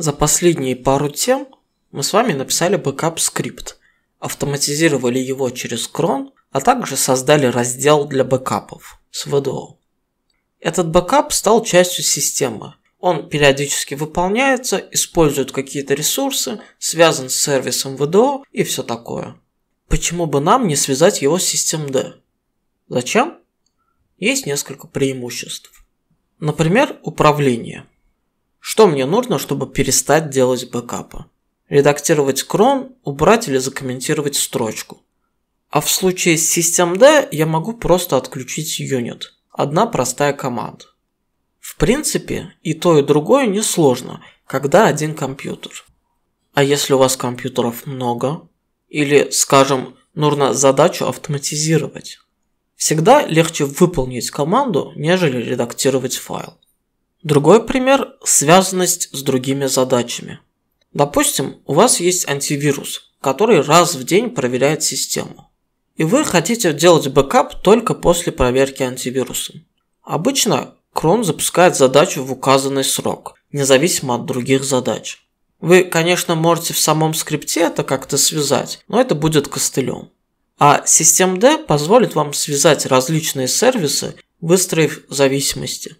За последние пару тем мы с вами написали бэкап-скрипт, автоматизировали его через крон, а также создали раздел для бэкапов с VDO. Этот бэкап стал частью системы. Он периодически выполняется, использует какие-то ресурсы, связан с сервисом VDO и все такое. Почему бы нам не связать его с SystemD? Зачем? Есть несколько преимуществ. Например, управление – что мне нужно, чтобы перестать делать бэкапы? Редактировать крон, убрать или закомментировать строчку. А в случае с systemd я могу просто отключить юнит. Одна простая команда. В принципе, и то, и другое несложно, когда один компьютер. А если у вас компьютеров много? Или, скажем, нужно задачу автоматизировать? Всегда легче выполнить команду, нежели редактировать файл. Другой пример – связанность с другими задачами. Допустим, у вас есть антивирус, который раз в день проверяет систему. И вы хотите делать бэкап только после проверки антивируса. Обычно крон запускает задачу в указанный срок, независимо от других задач. Вы, конечно, можете в самом скрипте это как-то связать, но это будет костылем. А SystemD позволит вам связать различные сервисы, выстроив зависимости.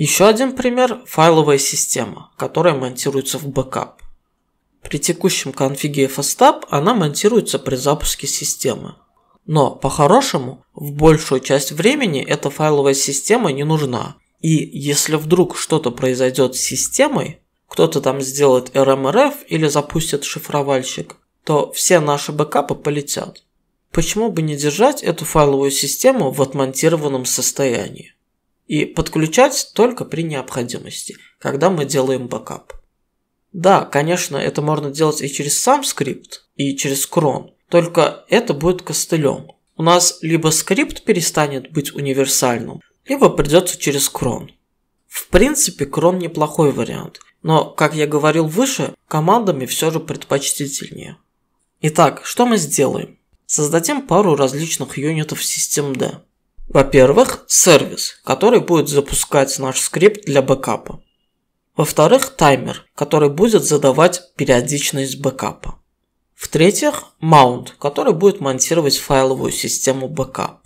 Еще один пример – файловая система, которая монтируется в бэкап. При текущем конфиге FSTAB она монтируется при запуске системы. Но, по-хорошему, в большую часть времени эта файловая система не нужна. И если вдруг что-то произойдет с системой, кто-то там сделает RMRF или запустит шифровальщик, то все наши бэкапы полетят. Почему бы не держать эту файловую систему в отмонтированном состоянии? и подключать только при необходимости, когда мы делаем бэкап. Да, конечно, это можно делать и через сам скрипт, и через крон, только это будет костылем. У нас либо скрипт перестанет быть универсальным, либо придется через крон. В принципе, крон неплохой вариант, но, как я говорил выше, командами все же предпочтительнее. Итак, что мы сделаем? Создадим пару различных юнитов систем D. Во-первых, сервис, который будет запускать наш скрипт для бэкапа. Во-вторых, таймер, который будет задавать периодичность бэкапа. В-третьих, маунт, который будет монтировать файловую систему бэкап.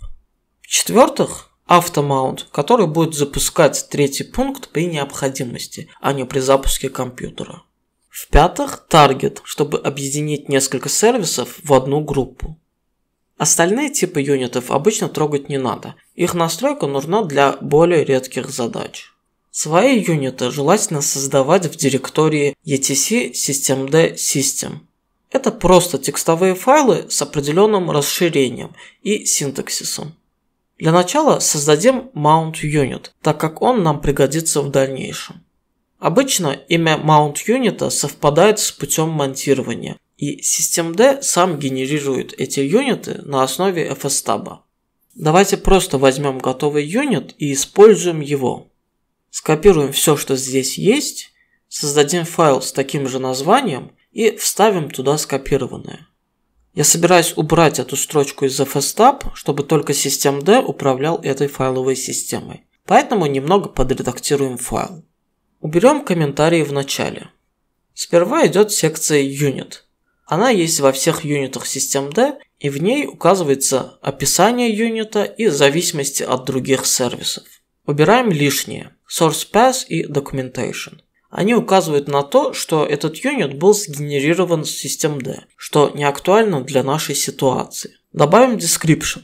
В-четвертых, автомаунт, который будет запускать третий пункт при необходимости, а не при запуске компьютера. В-пятых, таргет, чтобы объединить несколько сервисов в одну группу. Остальные типы юнитов обычно трогать не надо. Их настройка нужна для более редких задач. Свои юниты желательно создавать в директории etc systemd system. Это просто текстовые файлы с определенным расширением и синтаксисом. Для начала создадим mount unit, так как он нам пригодится в дальнейшем. Обычно имя mount юнита совпадает с путем монтирования, и SystemD сам генерирует эти юниты на основе FSTab. А. Давайте просто возьмем готовый юнит и используем его. Скопируем все, что здесь есть, создадим файл с таким же названием и вставим туда скопированное. Я собираюсь убрать эту строчку из FSTab, а, чтобы только SystemD управлял этой файловой системой. Поэтому немного подредактируем файл. Уберем комментарии в начале. Сперва идет секция Unit. Она есть во всех юнитах систем D, и в ней указывается описание юнита и зависимости от других сервисов. Убираем лишнее – Source Path и Documentation. Они указывают на то, что этот юнит был сгенерирован с систем D, что не актуально для нашей ситуации. Добавим Description.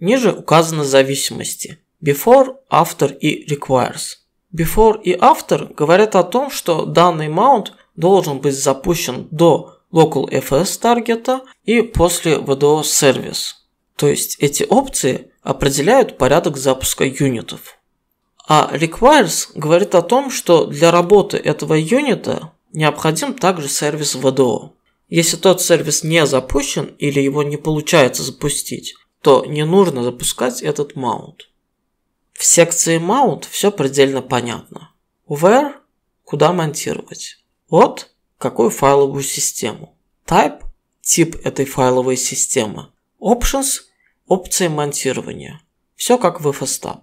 Ниже указаны зависимости – Before, After и Requires. Before и After говорят о том, что данный mount должен быть запущен до fs таргета и после VDO сервис, То есть эти опции определяют порядок запуска юнитов. А requires говорит о том, что для работы этого юнита необходим также сервис VDO. Если тот сервис не запущен или его не получается запустить, то не нужно запускать этот mount. В секции mount все предельно понятно. Where – куда монтировать. От какую файловую систему. Type – тип этой файловой системы. Options – опции монтирования. Все как в FSTAB.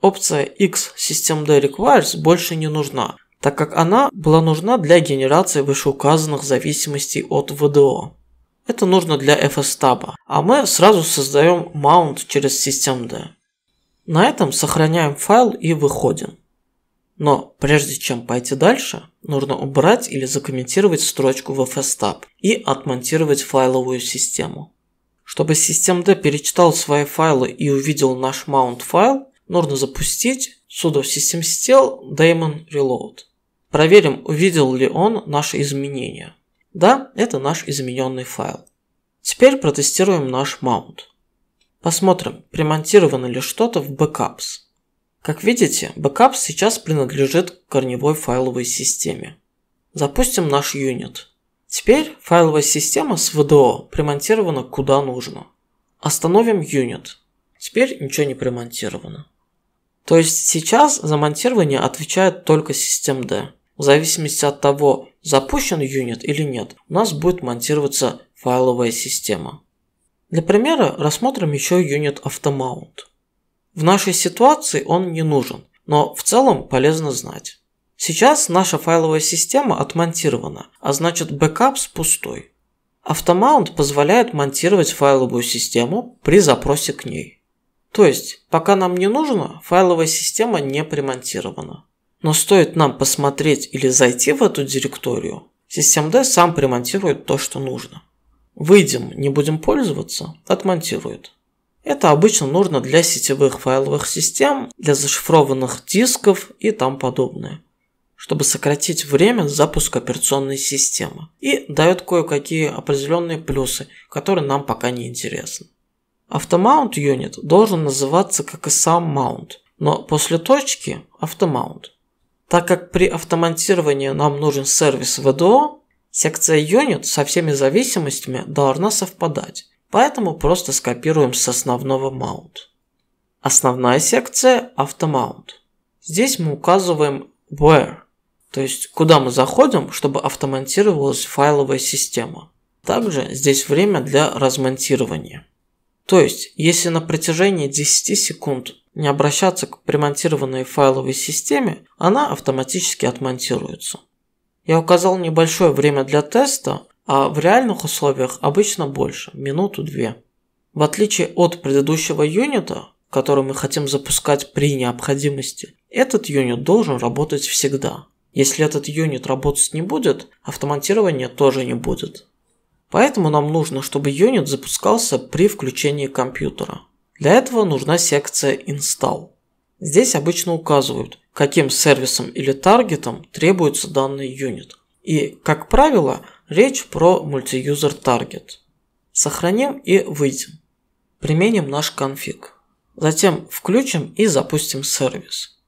Опция X Systemd Requires больше не нужна, так как она была нужна для генерации вышеуказанных зависимостей от VDO. Это нужно для FSTab, а мы сразу создаем mount через systemd. На этом сохраняем файл и выходим. Но прежде чем пойти дальше, нужно убрать или закомментировать строчку в FSTab и отмонтировать файловую систему. Чтобы системд перечитал свои файлы и увидел наш mount файл, нужно запустить sudo systemctl daemon reload. Проверим, увидел ли он наши изменения. Да, это наш измененный файл. Теперь протестируем наш mount. Посмотрим, примонтировано ли что-то в backups. Как видите, бэкап сейчас принадлежит корневой файловой системе. Запустим наш юнит. Теперь файловая система с VDO примонтирована куда нужно. Остановим юнит. Теперь ничего не примонтировано. То есть сейчас за монтирование отвечает только систем D. В зависимости от того, запущен юнит или нет, у нас будет монтироваться файловая система. Для примера рассмотрим еще юнит автомаунт. В нашей ситуации он не нужен, но в целом полезно знать. Сейчас наша файловая система отмонтирована, а значит бэкап с пустой. Автомаунт позволяет монтировать файловую систему при запросе к ней. То есть, пока нам не нужно, файловая система не примонтирована. Но стоит нам посмотреть или зайти в эту директорию, SystemD сам примонтирует то, что нужно. Выйдем, не будем пользоваться, отмонтирует. Это обычно нужно для сетевых файловых систем, для зашифрованных дисков и там подобное, чтобы сократить время запуска операционной системы. И дает кое-какие определенные плюсы, которые нам пока не интересны. Автомаунт юнит должен называться как и сам mount, но после точки автомаунт. Так как при автомонтировании нам нужен сервис VDO, секция unit со всеми зависимостями должна совпадать. Поэтому просто скопируем с основного mount. Основная секция автомаунт. Здесь мы указываем where, то есть куда мы заходим, чтобы автомонтировалась файловая система. Также здесь время для размонтирования. То есть, если на протяжении 10 секунд не обращаться к примонтированной файловой системе, она автоматически отмонтируется. Я указал небольшое время для теста, а в реальных условиях обычно больше, минуту-две. В отличие от предыдущего юнита, который мы хотим запускать при необходимости, этот юнит должен работать всегда. Если этот юнит работать не будет, автоматирование тоже не будет. Поэтому нам нужно, чтобы юнит запускался при включении компьютера. Для этого нужна секция install. Здесь обычно указывают, каким сервисом или таргетом требуется данный юнит. И, как правило, Речь про мультиюзер таргет. Сохраним и выйдем. Применим наш конфиг. Затем включим и запустим сервис.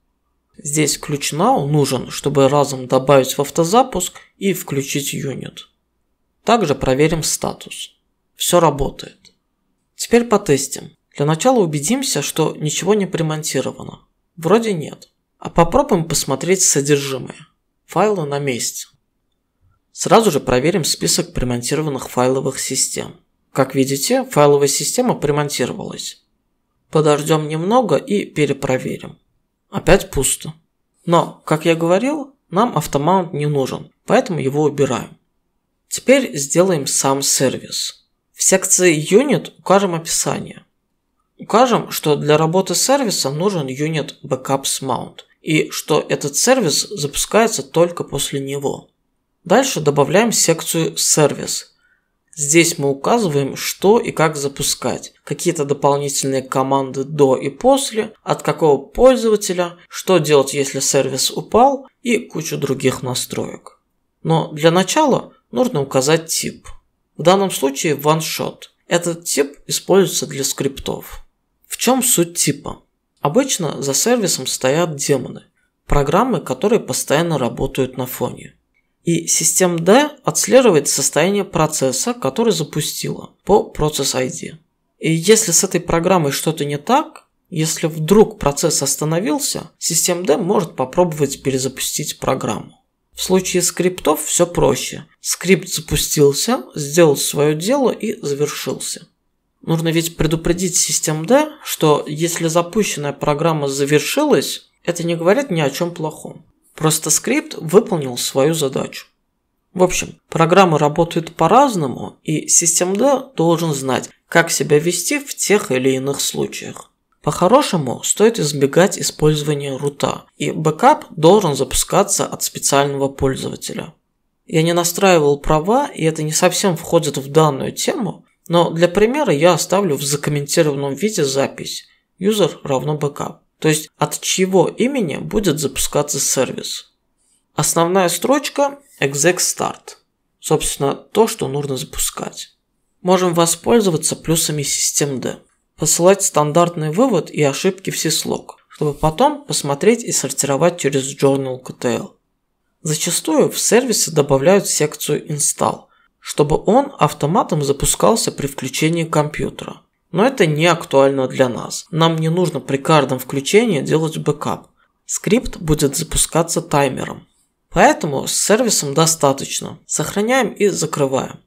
Здесь ключ now нужен, чтобы разом добавить в автозапуск и включить юнит. Также проверим статус. Все работает. Теперь потестим. Для начала убедимся, что ничего не примонтировано. Вроде нет. А попробуем посмотреть содержимое. Файлы на месте. Сразу же проверим список примонтированных файловых систем. Как видите, файловая система примонтировалась. Подождем немного и перепроверим. Опять пусто. Но, как я говорил, нам автомаунт не нужен, поэтому его убираем. Теперь сделаем сам сервис. В секции Unit укажем описание. Укажем, что для работы сервиса нужен Unit Backups Mount и что этот сервис запускается только после него. Дальше добавляем секцию «Сервис». Здесь мы указываем, что и как запускать, какие-то дополнительные команды до и после, от какого пользователя, что делать, если сервис упал и кучу других настроек. Но для начала нужно указать тип. В данном случае OneShot. Этот тип используется для скриптов. В чем суть типа? Обычно за сервисом стоят демоны, программы, которые постоянно работают на фоне. И система D отслеживает состояние процесса, который запустила по процесс ID. И если с этой программой что-то не так, если вдруг процесс остановился, система D может попробовать перезапустить программу. В случае скриптов все проще. Скрипт запустился, сделал свое дело и завершился. Нужно ведь предупредить систем D, что если запущенная программа завершилась, это не говорит ни о чем плохом. Просто скрипт выполнил свою задачу. В общем, программы работают по-разному, и системда должен знать, как себя вести в тех или иных случаях. По-хорошему, стоит избегать использования рута, и бэкап должен запускаться от специального пользователя. Я не настраивал права, и это не совсем входит в данную тему, но для примера я оставлю в закомментированном виде запись «User равно бэкап» то есть от чего имени будет запускаться сервис. Основная строчка exec start, собственно то, что нужно запускать. Можем воспользоваться плюсами systemd, посылать стандартный вывод и ошибки в syslog, чтобы потом посмотреть и сортировать через journal ktl. Зачастую в сервисе добавляют секцию install, чтобы он автоматом запускался при включении компьютера – но это не актуально для нас. Нам не нужно при каждом включении делать бэкап. Скрипт будет запускаться таймером. Поэтому с сервисом достаточно. Сохраняем и закрываем.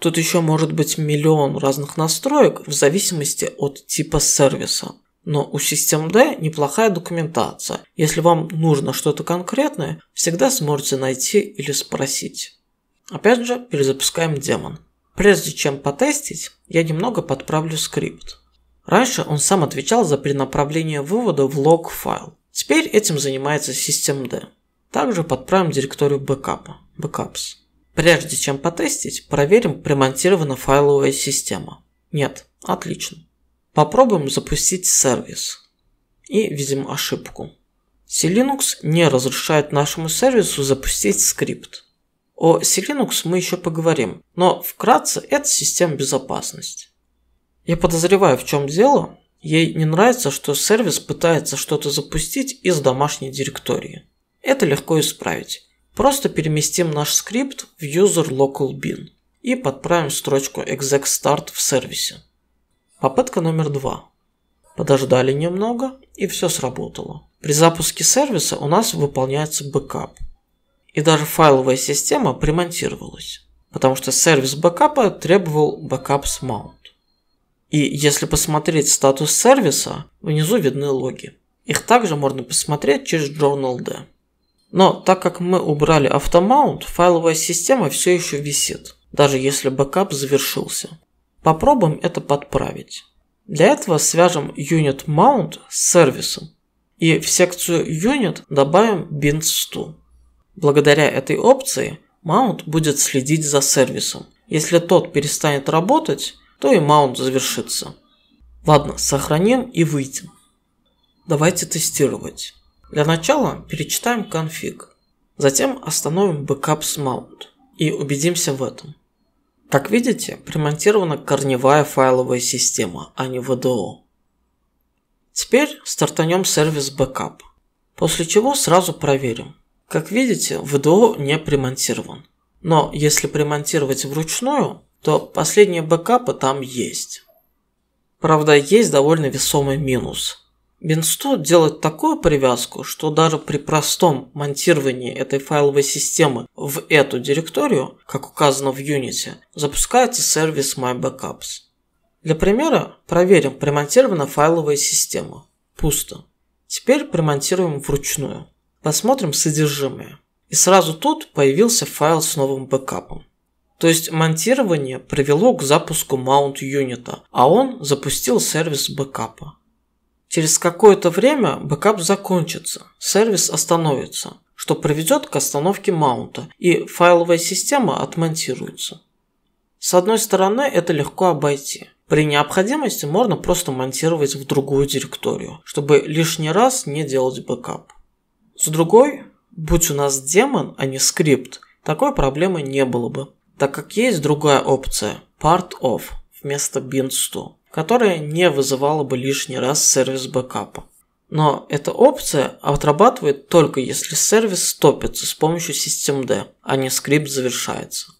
Тут еще может быть миллион разных настроек в зависимости от типа сервиса. Но у Systemd неплохая документация. Если вам нужно что-то конкретное, всегда сможете найти или спросить. Опять же, перезапускаем демон. Прежде чем потестить, я немного подправлю скрипт. Раньше он сам отвечал за перенаправление вывода в log файл Теперь этим занимается systemd. Также подправим директорию бэкапа, backups. Прежде чем потестить, проверим, примонтирована файловая система. Нет, отлично. Попробуем запустить сервис. И видим ошибку. c не разрешает нашему сервису запустить скрипт. О Сиринукс мы еще поговорим, но вкратце это система безопасности. Я подозреваю, в чем дело. Ей не нравится, что сервис пытается что-то запустить из домашней директории. Это легко исправить. Просто переместим наш скрипт в user local bin и подправим строчку exec start в сервисе. Попытка номер два. Подождали немного и все сработало. При запуске сервиса у нас выполняется бэкап – и даже файловая система примонтировалась, потому что сервис бэкапа требовал бэкап с mount. И если посмотреть статус сервиса, внизу видны логи. Их также можно посмотреть через JournalD. Но так как мы убрали автомаунт, файловая система все еще висит, даже если бэкап завершился. Попробуем это подправить. Для этого свяжем unit mount с сервисом и в секцию unit добавим bin 2 Благодаря этой опции маунт будет следить за сервисом. Если тот перестанет работать, то и маунт завершится. Ладно, сохраним и выйдем. Давайте тестировать. Для начала перечитаем конфиг. Затем остановим backup с mount и убедимся в этом. Как видите, примонтирована корневая файловая система, а не VDO. Теперь стартанем сервис backup, после чего сразу проверим, как видите, ВДО не примонтирован. Но если примонтировать вручную, то последние бэкапы там есть. Правда, есть довольно весомый минус. Бинсту делает такую привязку, что даже при простом монтировании этой файловой системы в эту директорию, как указано в Unity, запускается сервис MyBackups. Для примера проверим, примонтирована файловая система. Пусто. Теперь примонтируем вручную. Посмотрим содержимое. И сразу тут появился файл с новым бэкапом. То есть монтирование привело к запуску Mount Unit, а он запустил сервис бэкапа. Через какое-то время бэкап закончится, сервис остановится, что приведет к остановке маунта, и файловая система отмонтируется. С одной стороны, это легко обойти. При необходимости можно просто монтировать в другую директорию, чтобы лишний раз не делать бэкап. С другой, будь у нас демон, а не скрипт, такой проблемы не было бы, так как есть другая опция – part of вместо binds которая не вызывала бы лишний раз сервис бэкапа. Но эта опция отрабатывает только если сервис стопится с помощью systemd, а не скрипт завершается.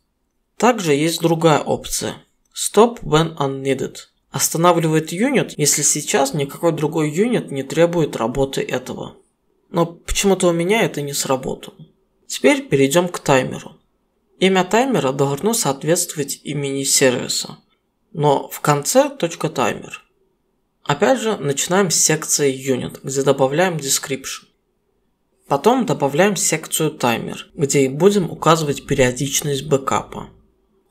Также есть другая опция – stop when unneeded. Останавливает юнит, если сейчас никакой другой юнит не требует работы этого но почему-то у меня это не сработало. Теперь перейдем к таймеру. Имя таймера должно соответствовать имени сервиса, но в конце точка таймер. Опять же, начинаем с секции unit, где добавляем description. Потом добавляем секцию таймер, где и будем указывать периодичность бэкапа.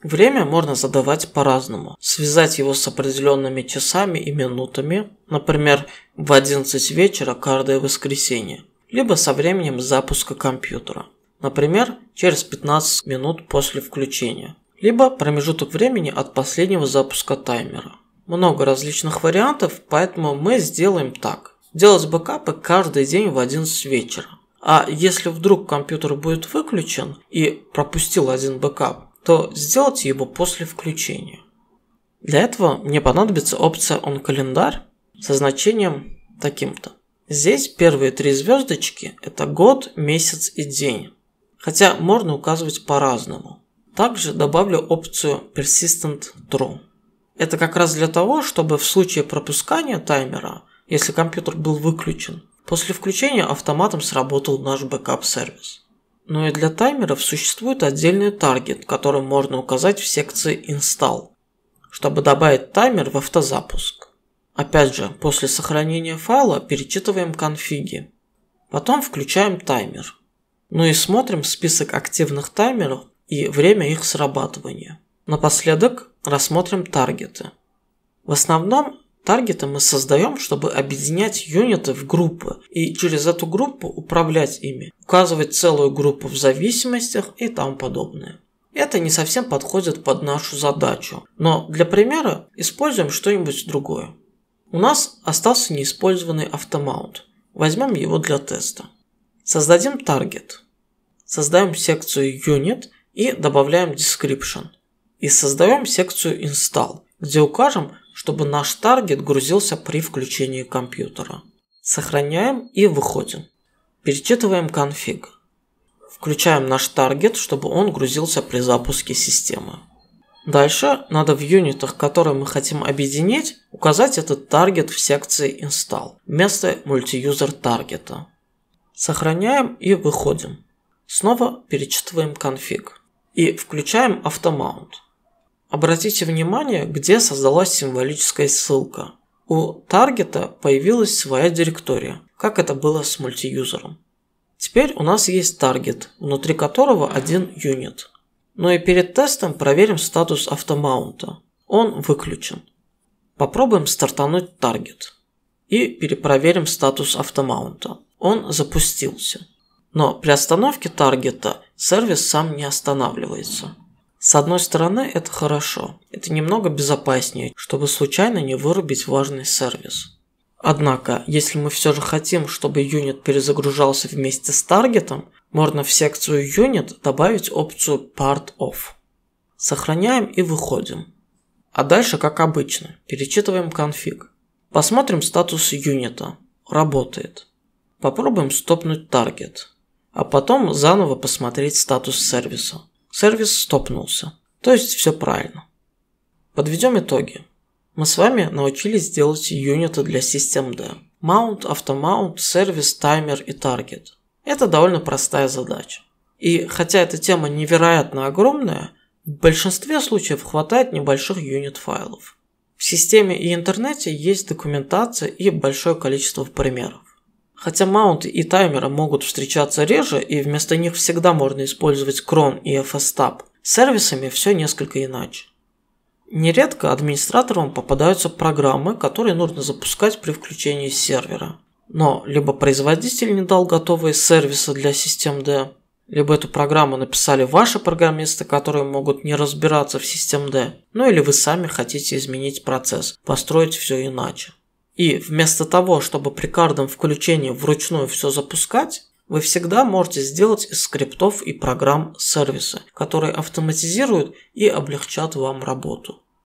Время можно задавать по-разному. Связать его с определенными часами и минутами, например, в 11 вечера каждое воскресенье либо со временем запуска компьютера, например, через 15 минут после включения, либо промежуток времени от последнего запуска таймера. Много различных вариантов, поэтому мы сделаем так. Делать бэкапы каждый день в 11 вечера. А если вдруг компьютер будет выключен и пропустил один бэкап, то сделайте его после включения. Для этого мне понадобится опция «Он календарь» со значением таким-то. Здесь первые три звездочки – это год, месяц и день, хотя можно указывать по-разному. Также добавлю опцию Persistent True. Это как раз для того, чтобы в случае пропускания таймера, если компьютер был выключен, после включения автоматом сработал наш бэкап-сервис. Но ну и для таймеров существует отдельный таргет, который можно указать в секции Install, чтобы добавить таймер в автозапуск. Опять же, после сохранения файла перечитываем конфиги. Потом включаем таймер. Ну и смотрим список активных таймеров и время их срабатывания. Напоследок рассмотрим таргеты. В основном таргеты мы создаем, чтобы объединять юниты в группы и через эту группу управлять ими, указывать целую группу в зависимостях и тому подобное. Это не совсем подходит под нашу задачу, но для примера используем что-нибудь другое. У нас остался неиспользованный автомаунт. Возьмем его для теста. Создадим таргет. Создаем секцию unit и добавляем description. И создаем секцию install, где укажем, чтобы наш таргет грузился при включении компьютера. Сохраняем и выходим. Перечитываем конфиг. Включаем наш таргет, чтобы он грузился при запуске системы. Дальше надо в юнитах, которые мы хотим объединить, указать этот таргет в секции install вместо мультиюзер таргета. Сохраняем и выходим. Снова перечитываем конфиг и включаем автомаунт. Обратите внимание, где создалась символическая ссылка. У таргета появилась своя директория, как это было с мультиюзером. Теперь у нас есть таргет, внутри которого один юнит но ну и перед тестом проверим статус автомаунта. Он выключен. Попробуем стартануть таргет и перепроверим статус автомаунта. Он запустился. Но при остановке таргета сервис сам не останавливается. С одной стороны, это хорошо. Это немного безопаснее, чтобы случайно не вырубить важный сервис. Однако, если мы все же хотим, чтобы юнит перезагружался вместе с таргетом, можно в секцию Unit добавить опцию Part of. Сохраняем и выходим. А дальше, как обычно, перечитываем конфиг. Посмотрим статус юнита. Работает. Попробуем стопнуть таргет. А потом заново посмотреть статус сервиса. Сервис стопнулся. То есть все правильно. Подведем итоги. Мы с вами научились делать юниты для систем D. Mount, автомаунт, сервис, таймер и таргет. Это довольно простая задача. И хотя эта тема невероятно огромная, в большинстве случаев хватает небольших юнит-файлов. В системе и интернете есть документация и большое количество примеров. Хотя маунты и таймеры могут встречаться реже, и вместо них всегда можно использовать крон и FSTab, с сервисами все несколько иначе. Нередко администраторам попадаются программы, которые нужно запускать при включении сервера но либо производитель не дал готовые сервисы для систем D, либо эту программу написали ваши программисты, которые могут не разбираться в систем D, ну или вы сами хотите изменить процесс, построить все иначе. И вместо того, чтобы при каждом включении вручную все запускать, вы всегда можете сделать из скриптов и программ сервисы, которые автоматизируют и облегчат вам работу.